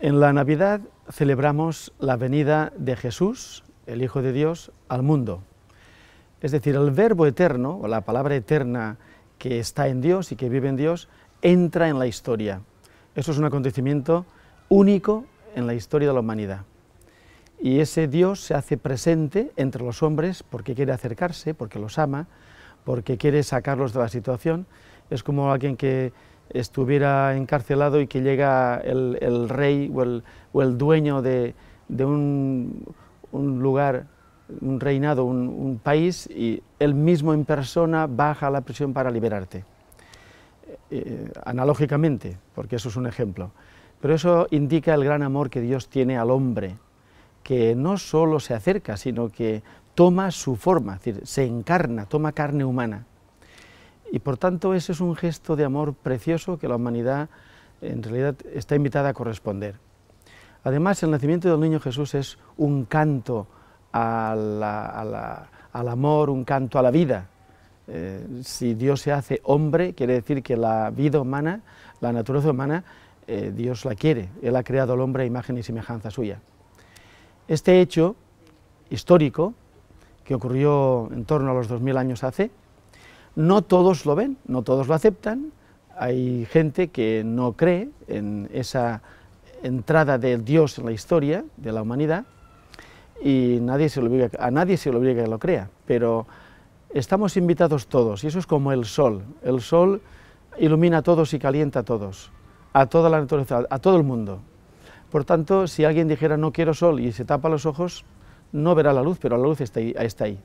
En la Navidad celebramos la venida de Jesús, el Hijo de Dios, al mundo. Es decir, el verbo eterno, o la palabra eterna que está en Dios y que vive en Dios, entra en la historia. Eso es un acontecimiento único en la historia de la humanidad y ese Dios se hace presente entre los hombres porque quiere acercarse, porque los ama, porque quiere sacarlos de la situación. Es como alguien que estuviera encarcelado y que llega el, rey o el, dueño de, un, lugar, un reinado, un, país, y él mismo en persona baja a la prisión para liberarte. Eh, analógicamente, porque eso es un ejemplo. Pero eso indica el gran amor que Dios tiene al hombre, que no solo se acerca, sino que toma su forma, es decir, se encarna, toma carne humana. Y por tanto ese es un gesto de amor precioso que la humanidad en realidad está invitada a corresponder. Además, el nacimiento del niño Jesús es un canto al amor, un canto a la vida. Eh, si Dios se hace hombre, quiere decir que la vida humana, la naturaleza humana, eh, Dios la quiere. Él ha creado al hombre a imagen y semejanza suya. Este hecho histórico, que ocurrió en torno a los 2000 años hace, no todos lo ven, no todos lo aceptan, hay gente que no cree en esa entrada de Dios en la historia de la humanidad y nadie se lo obliga, a nadie se lo obliga que lo crea, pero estamos invitados todos y eso es como el sol, el sol ilumina a todos y calienta a todos, a toda la naturaleza, a todo el mundo. Por tanto, si alguien dijera no quiero sol y se tapa los ojos, no verá la luz, pero la luz está ahí,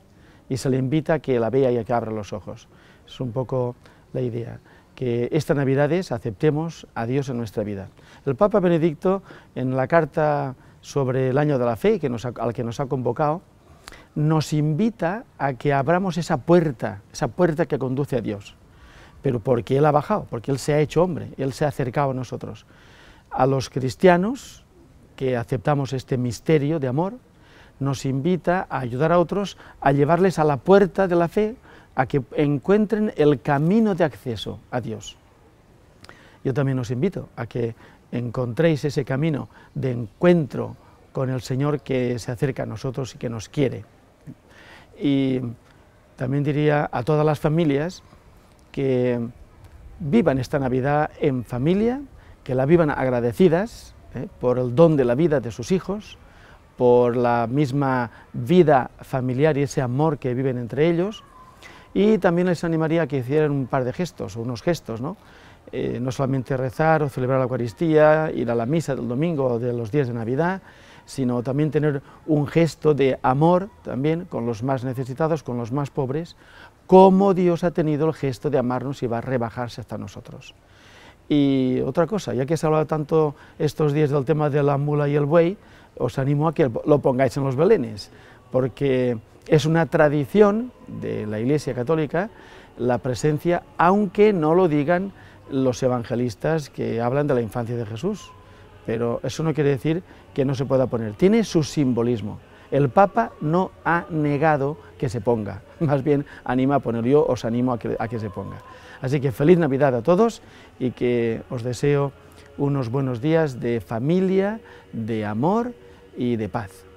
y se le invita a que la vea y a que abra los ojos. Es un poco la idea, que esta Navidad es aceptemos a Dios en nuestra vida. El Papa Benedicto, en la carta sobre el año de la fe al que nos ha convocado, nos invita a que abramos esa puerta, esa puerta que conduce a Dios. Pero porque Él ha bajado, porque Él se ha hecho hombre, Él se ha acercado a nosotros. A los cristianos, que aceptamos este misterio de amor, nos invita a ayudar a otros, a llevarles a la puerta de la fe, a que encuentren el camino de acceso a Dios. Yo también os invito a que encontréis ese camino de encuentro con el Señor que se acerca a nosotros y que nos quiere. Y también diría a todas las familias que vivan esta Navidad en familia, que la vivan agradecidas, ¿eh? por el don de la vida de sus hijos, por la misma vida familiar y ese amor que viven entre ellos, y también les animaría a que hicieran un par de gestos, o unos gestos, ¿no? Eh, no solamente rezar o celebrar la Eucaristía, ir a la misa del domingo o de los días de Navidad, sino también tener un gesto de amor también con los más necesitados, con los más pobres, como Dios ha tenido el gesto de amarnos y va a rebajarse hasta nosotros. Y otra cosa, ya que se ha hablado tanto estos días del tema de la mula y el buey, os animo a que lo pongáis en los belenes, porque es una tradición de la Iglesia Católica la presencia, aunque no lo digan los evangelistas que hablan de la infancia de Jesús. Pero eso no quiere decir que no se pueda poner. Tiene su simbolismo. El Papa no ha negado que se ponga, más bien anima a poner yo, os animo a que, a que se ponga. Así que feliz Navidad a todos y que os deseo unos buenos días de familia, de amor y de paz.